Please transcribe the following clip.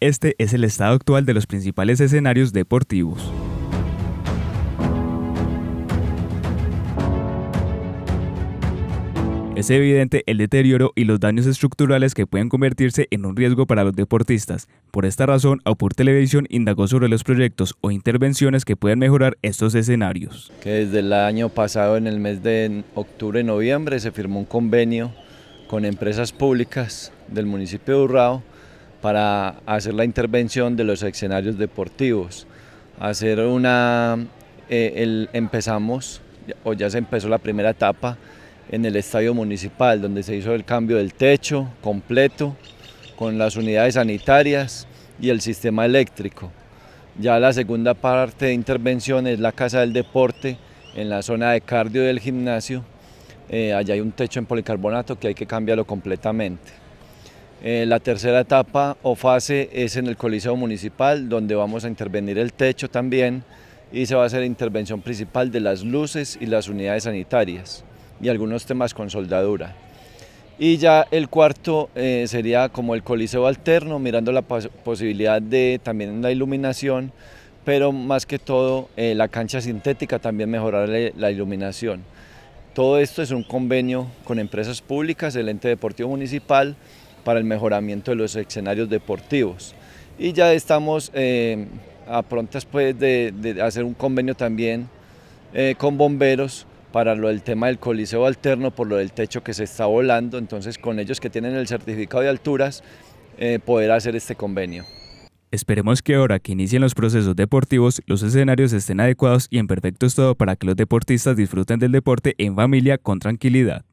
Este es el estado actual de los principales escenarios deportivos. Es evidente el deterioro y los daños estructurales que pueden convertirse en un riesgo para los deportistas. Por esta razón, Aupur Televisión indagó sobre los proyectos o intervenciones que pueden mejorar estos escenarios. Que desde el año pasado, en el mes de octubre y noviembre, se firmó un convenio con empresas públicas del municipio de Urrao para hacer la intervención de los escenarios deportivos. Hacer una, eh, empezamos, o ya se empezó la primera etapa, en el estadio municipal, donde se hizo el cambio del techo completo, con las unidades sanitarias y el sistema eléctrico. Ya la segunda parte de intervención es la Casa del Deporte, en la zona de cardio del gimnasio. Eh, allá hay un techo en policarbonato que hay que cambiarlo completamente. Eh, la tercera etapa o fase es en el Coliseo Municipal, donde vamos a intervenir el techo también y se va a hacer intervención principal de las luces y las unidades sanitarias y algunos temas con soldadura. Y ya el cuarto eh, sería como el coliseo alterno, mirando la posibilidad de también la iluminación, pero más que todo eh, la cancha sintética también mejorar la iluminación. Todo esto es un convenio con empresas públicas, el ente deportivo municipal, para el mejoramiento de los escenarios deportivos. Y ya estamos eh, a prontas pues de, hacer un convenio también eh, con bomberos para lo del tema del coliseo alterno, por lo del techo que se está volando, entonces con ellos que tienen el certificado de alturas, eh, poder hacer este convenio. Esperemos que ahora que inicien los procesos deportivos, los escenarios estén adecuados y en perfecto estado para que los deportistas disfruten del deporte en familia con tranquilidad.